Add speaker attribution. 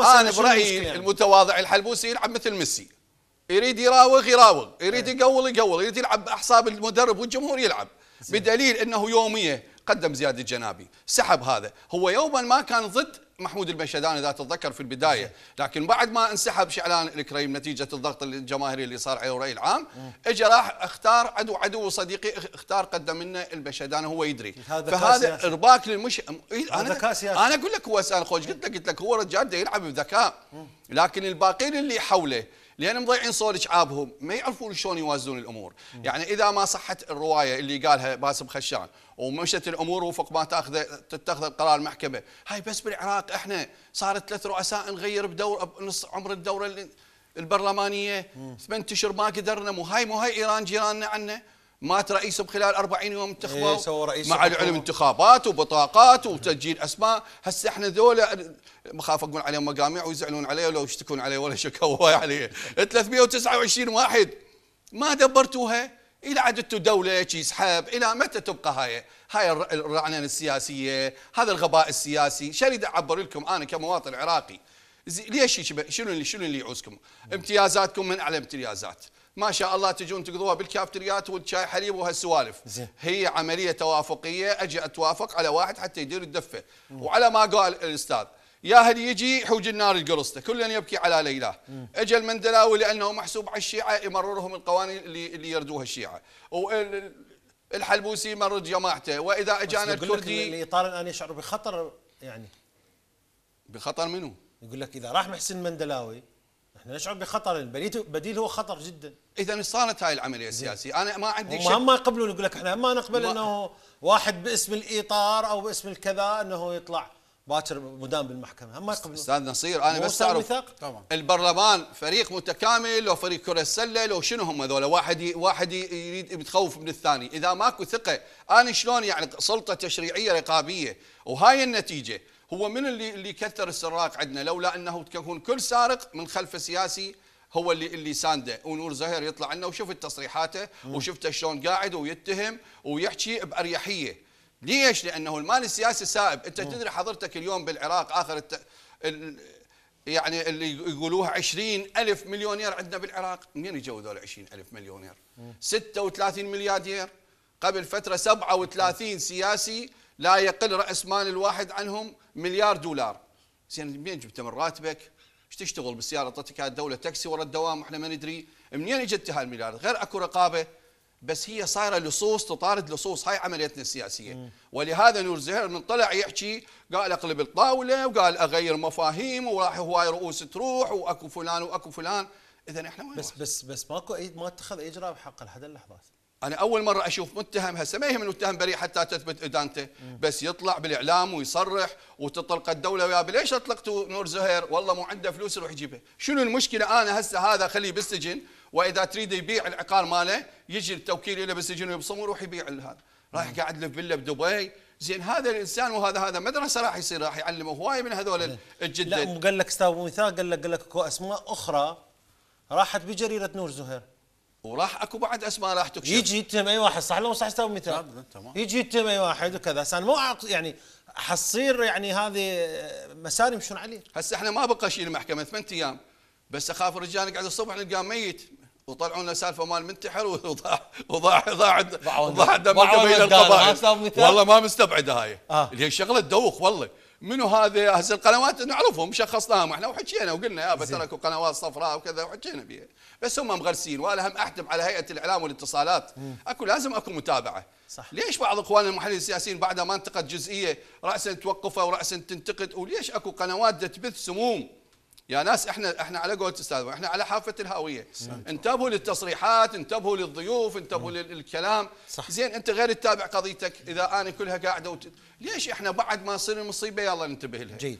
Speaker 1: انا برايي المتواضع الحلبوسي يلعب مثل ميسي يريد يراوغ يراوغ يريد إيه. يقول يقول يريد يلعب باحساب المدرب والجمهور يلعب بدليل انه يوميه قدم زياد الجنابي سحب هذا هو يوما ما كان ضد محمود البشداني اذا تتذكر في البدايه لكن بعد ما انسحب شعلان الكريم نتيجه الضغط الجماهيري اللي صار على الراي العام اجى راح اختار عدو عدو صديقي اختار قدم لنا البشداني هو يدري فهذا ارباك للمش إيه، انا انا اقول لك هو سال خوش قلت لك قلت لك هو رجال يلعب بذكاء لكن الباقيين اللي حوله لان مضيعين صول شعابهم ما يعرفون شلون يوازنون الامور مم. يعني اذا ما صحت الروايه اللي قالها باسم خشان ومشت الامور وفق ما تاخذ تتخذ قرار المحكمه هاي بس بالعراق احنا صارت ثلاث رؤساء نغير بدور بنص عمر الدوره البرلمانيه ثمان اشهر ما قدرنا مو هاي مو هاي ايران جيراننا عنا مات رئيسهم خلال 40 يوم انتخبوا إيه، سووا رئيس مع العلم انتخابات وبطاقات وتسجيل اسماء هسه احنا ذولا مخاف اقول عليهم مقاميع ويزعلون علي ولا يشتكون علي ولا شكوا علي 329 واحد ما دبرتوها الى عدتوا دوله يسحب الى متى تبقى هاي هاي الرعنان السياسيه هذا الغباء السياسي شريد اعبر لكم انا كمواطن عراقي ليش شنو اللي شنو اللي يعوزكم امتيازاتكم من اعلى امتيازات ما شاء الله تجون تقضوها بالكافتريات والشاي حليب وهالسوالف هي عمليه توافقيه اجي اتوافق على واحد حتى يدير الدفه وعلى ما قال الاستاذ يا هل يجي حوج النار القرصته كل يبكي على ليلاه اجى المندلاوي لانه محسوب على الشيعه يمررهم القوانين اللي اللي يردوها الشيعه والحلبوسي يمرد جماعته واذا اجانا الكردي اللي طال الان يشعر بخطر يعني بخطر منو؟ يقول لك اذا راح محسن مندلاوي احنا نشعر بخطر البديل هو خطر جدا اذا صارت هاي العمليه السياسيه انا ما عندي شك هم ما يقبلون يقول لك احنا ما نقبل ما انه واحد باسم الاطار او باسم الكذا انه يطلع باكر مدام بالمحكمه هم ما يقبلون استاذ نصير انا بس اعرف البرلمان فريق متكامل لو فريق كره السله لو شنو هم هذول واحد واحد يريد متخوف من الثاني اذا ماكو ثقه انا شلون يعني سلطه تشريعيه رقابيه وهاي النتيجه هو من اللي اللي كثر السراق عندنا لولا انه تكون كل سارق من خلفه سياسي هو اللي اللي سانده ونور زهير يطلع عنه وشفت تصريحاته وشفته شلون قاعد ويتهم ويحكي باريحيه ليش؟ لانه المال السياسي سائب، انت تدري حضرتك اليوم بالعراق اخر الت... ال... يعني اللي يقولوها 20 ألف مليونير عندنا بالعراق، منين يجوا هذول 20 ألف مليونير؟ 36 ملياردير قبل فتره 37 سياسي لا يقل راس مال الواحد عنهم مليار دولار زين منين جبته من راتبك؟ ايش تشتغل بالسياره طيب، اعطتك هاي الدوله تاكسي ورا الدوام احنا ما ندري منين اجت هالمليار غير اكو رقابه بس هي صايره لصوص تطارد لصوص هاي عمليتنا السياسيه ولهذا نور زهير من طلع يحكي قال اقلب الطاوله وقال اغير مفاهيم وراح هواي رؤوس تروح واكو فلان واكو فلان اذا احنا وين بس بس بس ماكو اي ما اتخذ اجراء بحق لحد اللحظات انا اول مره اشوف متهم هسه ما يهم المتهم بريء حتى تثبت ادانته بس يطلع بالاعلام ويصرح وتطلق الدوله وياه ليش اطلقتوا نور زهير والله مو عنده فلوس يروح يجيبها شنو المشكله انا هسه هذا خليه بالسجن واذا تريد يبيع العقار ماله يجي التوكيل له بالسجن ويبصمه ويروح يبيع هذا راح قاعد له فيلا بدبي زين هذا الانسان وهذا هذا مدرسه راح يصير راح يعلمه هوايه من هذول الجدد لا وقال لك استاذ مثال قال لك قال لك اكو اسماء اخرى راحت بجريره نور زهير وراح اكو بعد اسماء راح تكشف يجي يتهم اي واحد صح لو صح استوى مثال نعم، نعم، يجي يتهم اي واحد وكذا سان مو يعني حتصير يعني هذه آه، مسار يمشون عليه هسه احنا ما بقى شيء المحكمه ثمان ايام بس اخاف الرجال يقعد الصبح نلقاه ميت وطلعوا لنا سالفه مال منتحر وضاع وضاع ضاع ضاع دم بين القبائل والله ما مستبعده هاي آه. اللي هي شغله تدوخ والله منو هذا هسه القنوات نعرفهم شخصناهم احنا وحكينا وقلنا يا تركوا قنوات صفراء وكذا وحكينا بها بس هم مغرسين وانا هم احتم على هيئه الاعلام والاتصالات اكو لازم اكو متابعه صح. ليش بعض اخواننا المحللين السياسيين بعد ما انتقد جزئيه راسا توقفه وراسا تنتقد وليش اكو قنوات تبث سموم يا ناس احنا احنا على قولة استاذ احنا على حافه الهاويه انتبهوا للتصريحات انتبهوا للضيوف انتبهوا نعم. للكلام صح. زين انت غير تتابع قضيتك اذا انا كلها قاعده وت... ليش احنا بعد ما تصير المصيبه يلا ننتبه لها جيد